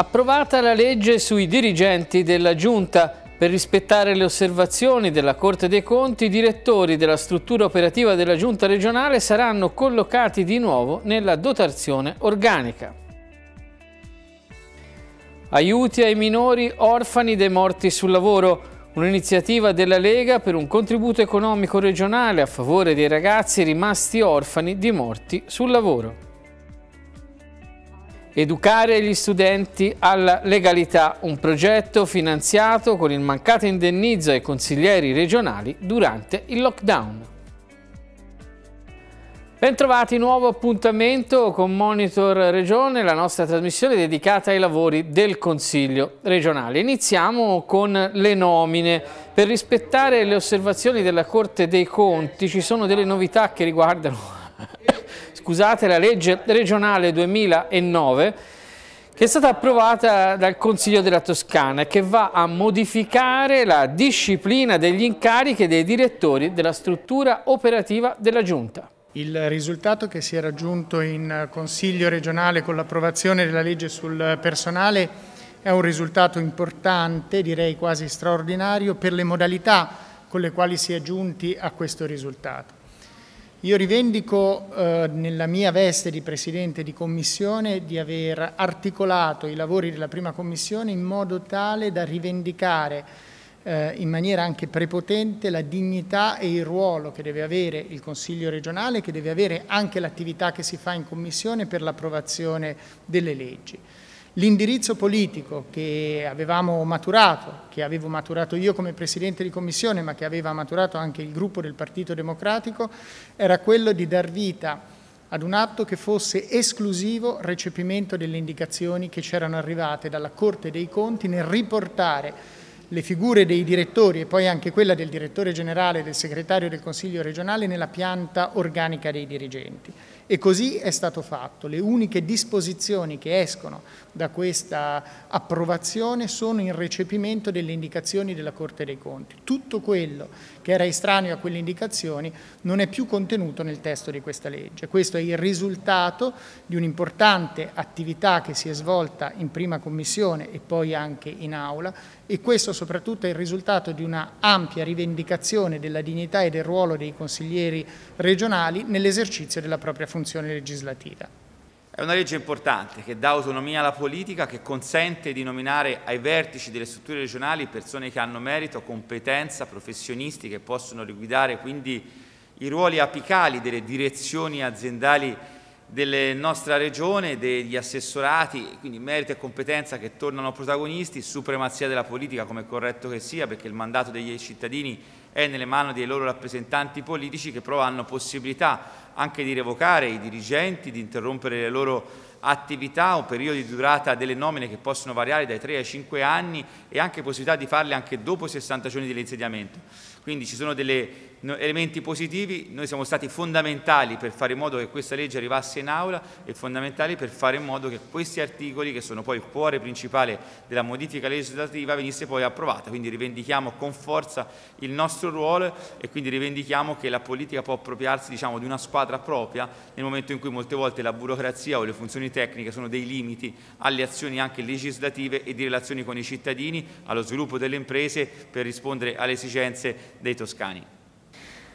Approvata la legge sui dirigenti della Giunta. Per rispettare le osservazioni della Corte dei Conti, i direttori della struttura operativa della Giunta regionale saranno collocati di nuovo nella dotazione organica. Aiuti ai minori orfani dei morti sul lavoro. Un'iniziativa della Lega per un contributo economico regionale a favore dei ragazzi rimasti orfani di morti sul lavoro. Educare gli studenti alla legalità, un progetto finanziato con il mancato indennizzo ai consiglieri regionali durante il lockdown. Bentrovati, nuovo appuntamento con Monitor Regione, la nostra trasmissione dedicata ai lavori del Consiglio regionale. Iniziamo con le nomine. Per rispettare le osservazioni della Corte dei Conti ci sono delle novità che riguardano scusate, la legge regionale 2009 che è stata approvata dal Consiglio della Toscana e che va a modificare la disciplina degli incarichi dei direttori della struttura operativa della Giunta. Il risultato che si è raggiunto in Consiglio regionale con l'approvazione della legge sul personale è un risultato importante, direi quasi straordinario, per le modalità con le quali si è giunti a questo risultato. Io rivendico eh, nella mia veste di Presidente di Commissione di aver articolato i lavori della prima Commissione in modo tale da rivendicare eh, in maniera anche prepotente la dignità e il ruolo che deve avere il Consiglio regionale, che deve avere anche l'attività che si fa in Commissione per l'approvazione delle leggi. L'indirizzo politico che avevamo maturato, che avevo maturato io come Presidente di Commissione, ma che aveva maturato anche il gruppo del Partito Democratico, era quello di dar vita ad un atto che fosse esclusivo recepimento delle indicazioni che c'erano arrivate dalla Corte dei Conti nel riportare le figure dei direttori e poi anche quella del direttore generale e del segretario del Consiglio regionale nella pianta organica dei dirigenti. E così è stato fatto. Le uniche disposizioni che escono da questa approvazione sono in recepimento delle indicazioni della Corte dei Conti. Tutto quello che era estraneo a quelle indicazioni non è più contenuto nel testo di questa legge. Questo è il risultato di un'importante attività che si è svolta in prima commissione e poi anche in aula e questo soprattutto è il risultato di una ampia rivendicazione della dignità e del ruolo dei consiglieri regionali nell'esercizio della propria funzione legislativa. È una legge importante che dà autonomia alla politica, che consente di nominare ai vertici delle strutture regionali persone che hanno merito, competenza, professionisti che possono riguidare quindi i ruoli apicali delle direzioni aziendali della nostra regione, degli assessorati, quindi merito e competenza che tornano protagonisti, supremazia della politica come è corretto che sia, perché il mandato dei cittadini è nelle mani dei loro rappresentanti politici che però hanno possibilità anche di revocare i dirigenti, di interrompere le loro attività o periodo di durata delle nomine che possono variare dai 3 ai 5 anni e anche possibilità di farle anche dopo i 60 giorni dell'insediamento. Quindi ci sono delle elementi positivi, noi siamo stati fondamentali per fare in modo che questa legge arrivasse in aula e fondamentali per fare in modo che questi articoli, che sono poi il cuore principale della modifica legislativa, venisse poi approvata. Quindi rivendichiamo con forza il nostro ruolo e quindi rivendichiamo che la politica può appropriarsi diciamo, di una squadra propria nel momento in cui molte volte la burocrazia o le funzioni tecniche sono dei limiti alle azioni anche legislative e di relazioni con i cittadini, allo sviluppo delle imprese per rispondere alle esigenze dei toscani.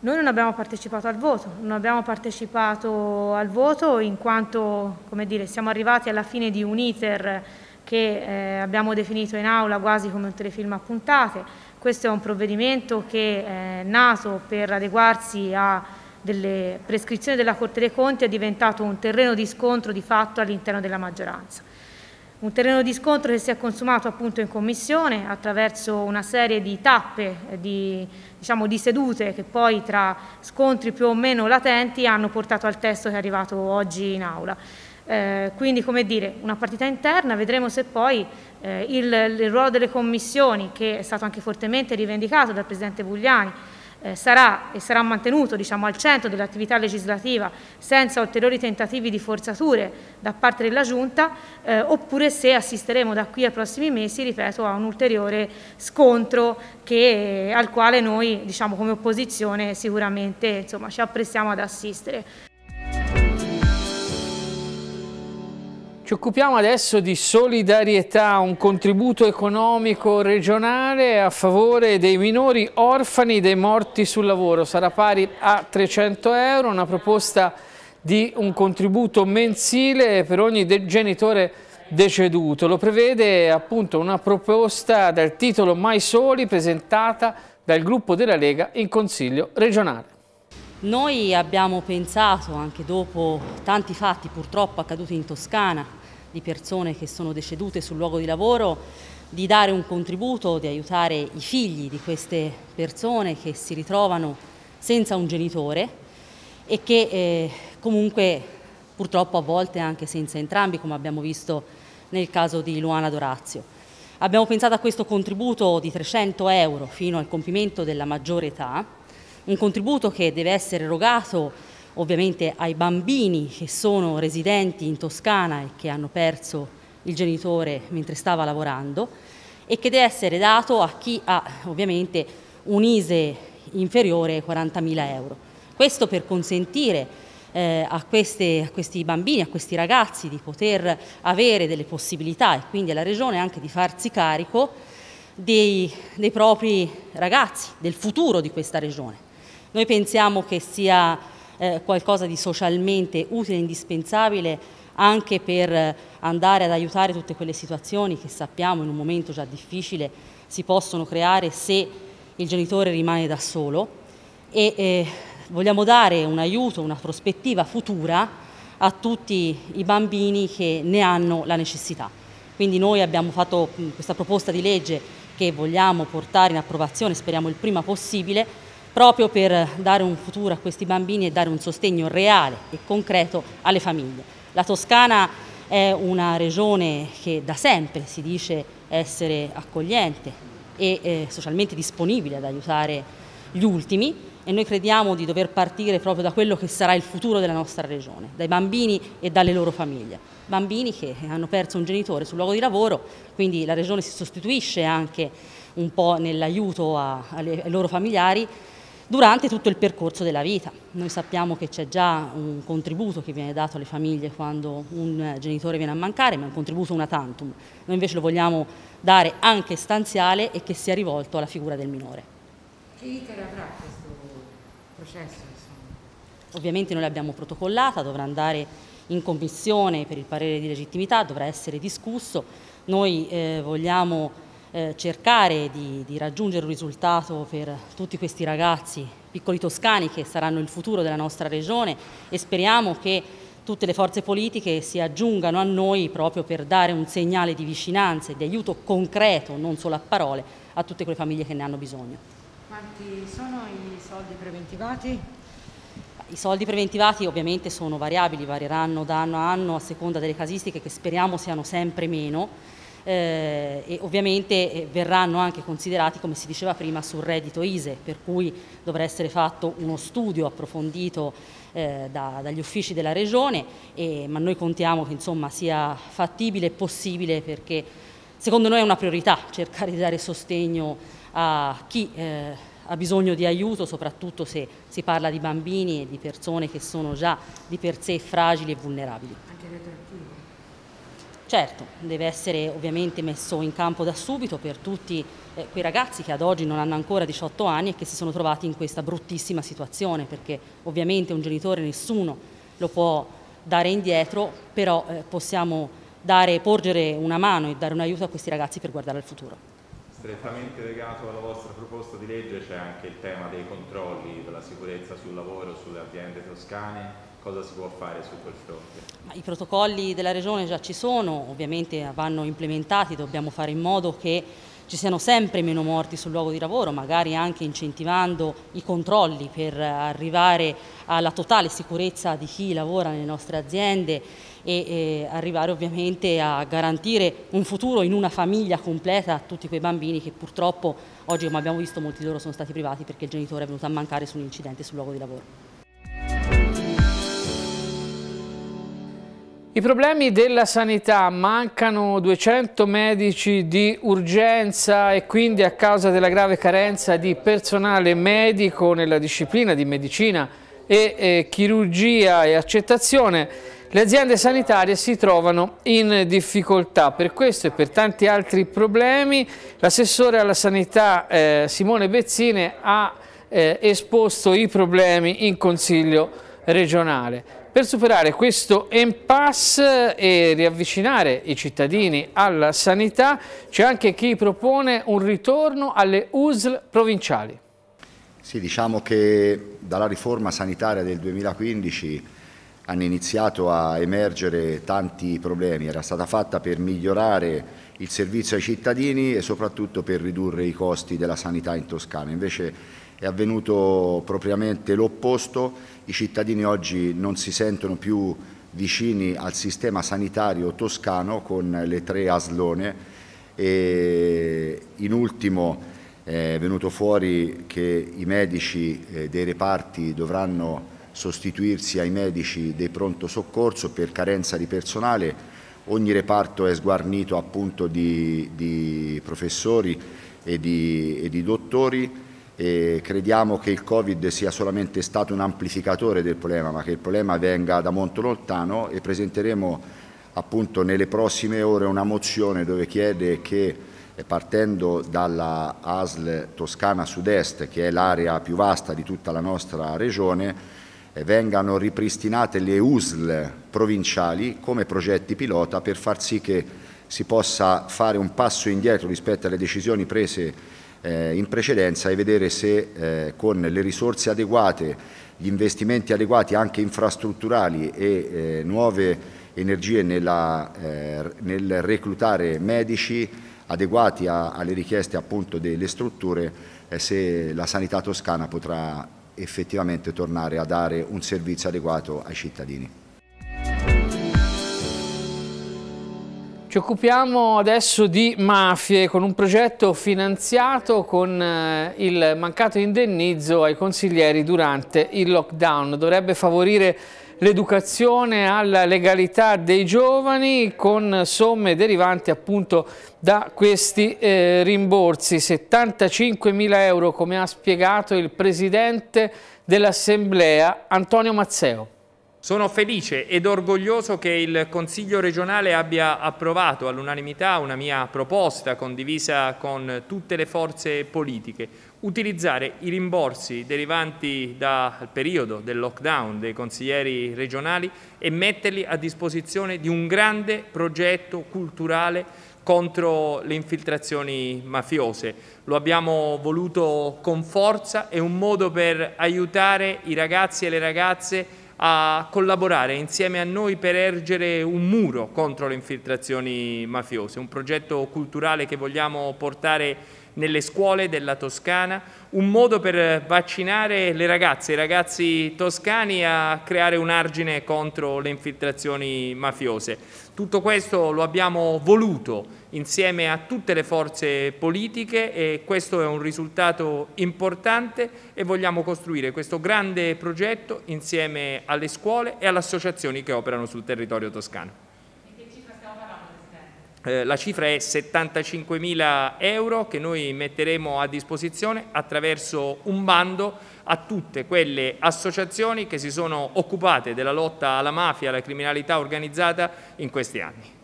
Noi non abbiamo partecipato al voto, non abbiamo partecipato al voto in quanto dire, siamo arrivati alla fine di un iter che eh, abbiamo definito in aula quasi come un telefilm a puntate. Questo è un provvedimento che è eh, nato per adeguarsi a delle prescrizioni della Corte dei Conti, è diventato un terreno di scontro di fatto all'interno della maggioranza. Un terreno di scontro che si è consumato appunto in commissione attraverso una serie di tappe, eh, di, diciamo, di sedute che poi tra scontri più o meno latenti hanno portato al testo che è arrivato oggi in aula. Eh, quindi come dire, una partita interna, vedremo se poi eh, il, il ruolo delle commissioni, che è stato anche fortemente rivendicato dal Presidente Bugliani, eh, sarà e sarà mantenuto diciamo, al centro dell'attività legislativa senza ulteriori tentativi di forzature da parte della Giunta eh, oppure se assisteremo da qui ai prossimi mesi, ripeto, a un ulteriore scontro che, al quale noi diciamo, come opposizione sicuramente insomma, ci apprestiamo ad assistere. Ci occupiamo adesso di solidarietà, un contributo economico regionale a favore dei minori orfani dei morti sul lavoro. Sarà pari a 300 euro, una proposta di un contributo mensile per ogni de genitore deceduto. Lo prevede appunto una proposta dal titolo Mai Soli presentata dal gruppo della Lega in Consiglio regionale. Noi abbiamo pensato, anche dopo tanti fatti purtroppo accaduti in Toscana, di persone che sono decedute sul luogo di lavoro, di dare un contributo, di aiutare i figli di queste persone che si ritrovano senza un genitore e che eh, comunque purtroppo a volte anche senza entrambi, come abbiamo visto nel caso di Luana Dorazio. Abbiamo pensato a questo contributo di 300 euro fino al compimento della maggiore età, un contributo che deve essere erogato ovviamente ai bambini che sono residenti in Toscana e che hanno perso il genitore mentre stava lavorando e che deve essere dato a chi ha ovviamente un ISE inferiore ai 40.000 euro. Questo per consentire eh, a, queste, a, questi bambini, a questi ragazzi di poter avere delle possibilità e quindi alla Regione anche di farsi carico dei, dei propri ragazzi, del futuro di questa Regione. Noi pensiamo che sia eh, qualcosa di socialmente utile e indispensabile anche per eh, andare ad aiutare tutte quelle situazioni che sappiamo in un momento già difficile si possono creare se il genitore rimane da solo e eh, vogliamo dare un aiuto, una prospettiva futura a tutti i bambini che ne hanno la necessità. Quindi noi abbiamo fatto questa proposta di legge che vogliamo portare in approvazione, speriamo il prima possibile, proprio per dare un futuro a questi bambini e dare un sostegno reale e concreto alle famiglie. La Toscana è una regione che da sempre si dice essere accogliente e eh, socialmente disponibile ad aiutare gli ultimi e noi crediamo di dover partire proprio da quello che sarà il futuro della nostra regione, dai bambini e dalle loro famiglie. Bambini che hanno perso un genitore sul luogo di lavoro, quindi la regione si sostituisce anche un po' nell'aiuto ai loro familiari durante tutto il percorso della vita. Noi sappiamo che c'è già un contributo che viene dato alle famiglie quando un eh, genitore viene a mancare, ma è un contributo una tantum. Noi invece lo vogliamo dare anche stanziale e che sia rivolto alla figura del minore. Che iter avrà questo processo? Insomma? Ovviamente noi l'abbiamo protocollata, dovrà andare in commissione per il parere di legittimità, dovrà essere discusso. Noi eh, vogliamo eh, cercare di, di, raggiungere un risultato per tutti questi ragazzi piccoli toscani che saranno il futuro della nostra regione e speriamo che tutte le forze politiche si aggiungano a noi proprio per dare un segnale di vicinanza e di aiuto concreto, non solo a parole, a tutte quelle famiglie che ne hanno bisogno. Quanti sono i soldi preventivati? I soldi preventivati ovviamente sono variabili, varieranno da anno a anno a seconda delle casistiche che speriamo siano sempre meno eh, e ovviamente eh, verranno anche considerati, come si diceva prima, sul reddito ISE, per cui dovrà essere fatto uno studio approfondito eh, da, dagli uffici della Regione, e, ma noi contiamo che insomma, sia fattibile e possibile perché secondo noi è una priorità cercare di dare sostegno a chi eh, ha bisogno di aiuto, soprattutto se si parla di bambini e di persone che sono già di per sé fragili e vulnerabili. Anche retroattivo. Certo, deve essere ovviamente messo in campo da subito per tutti eh, quei ragazzi che ad oggi non hanno ancora 18 anni e che si sono trovati in questa bruttissima situazione, perché ovviamente un genitore nessuno lo può dare indietro, però eh, possiamo dare, porgere una mano e dare un aiuto a questi ragazzi per guardare al futuro. Strettamente legato alla vostra proposta di legge c'è anche il tema dei controlli della sicurezza sul lavoro sulle aziende toscane cosa si può fare su quel fronte? I protocolli della Regione già ci sono, ovviamente vanno implementati, dobbiamo fare in modo che ci siano sempre meno morti sul luogo di lavoro, magari anche incentivando i controlli per arrivare alla totale sicurezza di chi lavora nelle nostre aziende e, e arrivare ovviamente a garantire un futuro in una famiglia completa a tutti quei bambini che purtroppo oggi come abbiamo visto molti di loro sono stati privati perché il genitore è venuto a mancare su un incidente sul luogo di lavoro. I problemi della sanità, mancano 200 medici di urgenza e quindi a causa della grave carenza di personale medico nella disciplina di medicina e eh, chirurgia e accettazione, le aziende sanitarie si trovano in difficoltà. Per questo e per tanti altri problemi l'assessore alla sanità eh, Simone Bezzine ha eh, esposto i problemi in Consiglio regionale. Per superare questo impasse e riavvicinare i cittadini alla sanità c'è anche chi propone un ritorno alle USL provinciali. Sì, diciamo che dalla riforma sanitaria del 2015 hanno iniziato a emergere tanti problemi, era stata fatta per migliorare il servizio ai cittadini e soprattutto per ridurre i costi della sanità in Toscana. Invece è avvenuto propriamente l'opposto, i cittadini oggi non si sentono più vicini al sistema sanitario toscano con le tre aslone e in ultimo è venuto fuori che i medici eh, dei reparti dovranno sostituirsi ai medici dei pronto soccorso per carenza di personale, ogni reparto è sguarnito appunto di, di professori e di, e di dottori e crediamo che il Covid sia solamente stato un amplificatore del problema, ma che il problema venga da molto lontano e presenteremo appunto nelle prossime ore una mozione dove chiede che eh, partendo dalla ASL Toscana Sud-Est, che è l'area più vasta di tutta la nostra regione, eh, vengano ripristinate le USL provinciali come progetti pilota per far sì che si possa fare un passo indietro rispetto alle decisioni prese eh, in precedenza e vedere se eh, con le risorse adeguate, gli investimenti adeguati anche infrastrutturali e eh, nuove energie nella, eh, nel reclutare medici adeguati a, alle richieste appunto delle strutture, eh, se la sanità toscana potrà effettivamente tornare a dare un servizio adeguato ai cittadini. occupiamo adesso di mafie con un progetto finanziato con eh, il mancato indennizzo ai consiglieri durante il lockdown. Dovrebbe favorire l'educazione alla legalità dei giovani con somme derivanti appunto da questi eh, rimborsi. mila euro come ha spiegato il presidente dell'Assemblea Antonio Mazzeo. Sono felice ed orgoglioso che il Consiglio regionale abbia approvato all'unanimità una mia proposta condivisa con tutte le forze politiche, utilizzare i rimborsi derivanti dal periodo del lockdown dei consiglieri regionali e metterli a disposizione di un grande progetto culturale contro le infiltrazioni mafiose. Lo abbiamo voluto con forza, è un modo per aiutare i ragazzi e le ragazze a collaborare insieme a noi per ergere un muro contro le infiltrazioni mafiose, un progetto culturale che vogliamo portare nelle scuole della Toscana, un modo per vaccinare le ragazze, i ragazzi toscani a creare un argine contro le infiltrazioni mafiose. Tutto questo lo abbiamo voluto insieme a tutte le forze politiche e questo è un risultato importante e vogliamo costruire questo grande progetto insieme alle scuole e alle associazioni che operano sul territorio toscano. Eh, la cifra è 75.000 euro che noi metteremo a disposizione attraverso un bando a tutte quelle associazioni che si sono occupate della lotta alla mafia e alla criminalità organizzata in questi anni.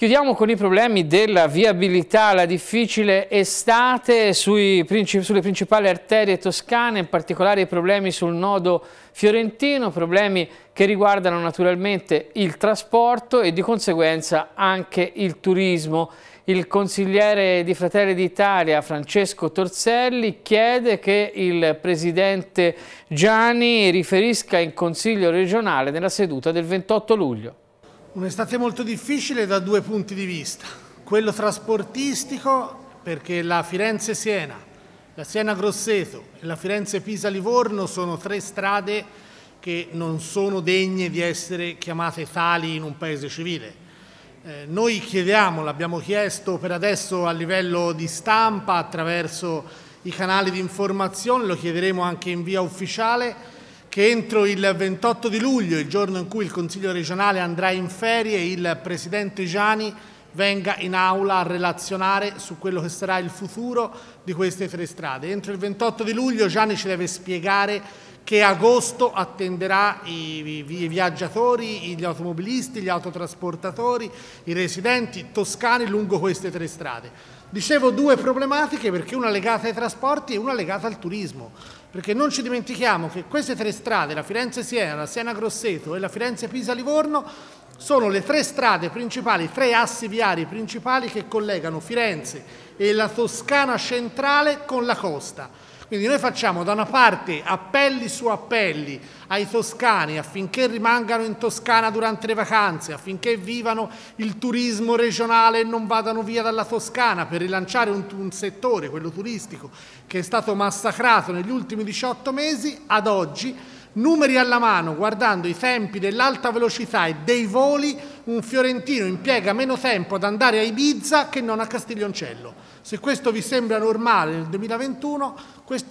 Chiudiamo con i problemi della viabilità, la difficile estate sui, sulle principali arterie toscane, in particolare i problemi sul nodo fiorentino, problemi che riguardano naturalmente il trasporto e di conseguenza anche il turismo. Il consigliere di Fratelli d'Italia Francesco Torselli chiede che il presidente Gianni riferisca in consiglio regionale nella seduta del 28 luglio. Un'estate molto difficile da due punti di vista, quello trasportistico perché la Firenze-Siena, la Siena-Grosseto e la Firenze-Pisa-Livorno sono tre strade che non sono degne di essere chiamate tali in un paese civile. Eh, noi chiediamo, l'abbiamo chiesto per adesso a livello di stampa attraverso i canali di informazione, lo chiederemo anche in via ufficiale, che entro il 28 di luglio, il giorno in cui il Consiglio regionale andrà in ferie, il Presidente Gianni venga in aula a relazionare su quello che sarà il futuro di queste tre strade. Entro il 28 di luglio Gianni ci deve spiegare che agosto attenderà i, i, i, viaggiatori, gli automobilisti, gli autotrasportatori, i residenti toscani lungo queste tre strade. Dicevo due problematiche perché una legata ai trasporti e una legata al turismo perché non ci dimentichiamo che queste tre strade, la Firenze-Siena, la Siena-Grosseto e la Firenze-Pisa-Livorno, sono le tre strade principali, tre assi viari principali che collegano Firenze e la Toscana centrale con la costa. Quindi noi facciamo da una parte appelli su appelli ai toscani affinché rimangano in Toscana durante le vacanze, affinché vivano il turismo regionale e non vadano via dalla Toscana per rilanciare un, un settore, quello turistico, che è stato massacrato negli ultimi 18 mesi ad oggi numeri alla mano, guardando i tempi dell'alta velocità e dei voli, un fiorentino impiega meno tempo ad andare a Ibiza che non a Castiglioncello. Se questo vi sembra normale nel 2021,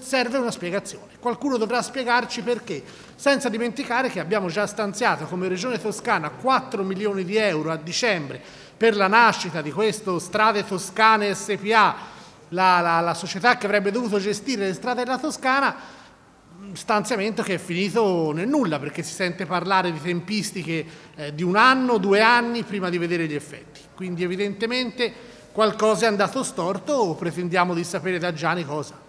serve una spiegazione. Qualcuno dovrà spiegarci perché, senza dimenticare che abbiamo già stanziato come Regione Toscana 4 milioni di euro a dicembre per la nascita di questo Strade Toscane SPA, la, la, la società che avrebbe dovuto gestire le strade della Toscana, stanziamento che è finito nel nulla perché si sente parlare di tempistiche eh, di un anno, due anni prima di vedere gli effetti. Quindi evidentemente qualcosa è andato storto o pretendiamo di sapere da Gianni cosa.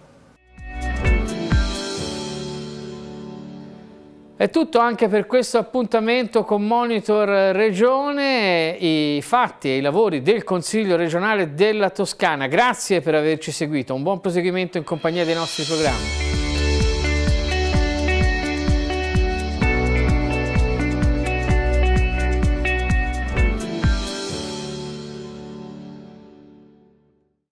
È tutto anche per questo appuntamento con Monitor Regione, i fatti e i lavori del Consiglio regionale della Toscana. Grazie per averci seguito, un buon proseguimento in compagnia dei nostri programmi.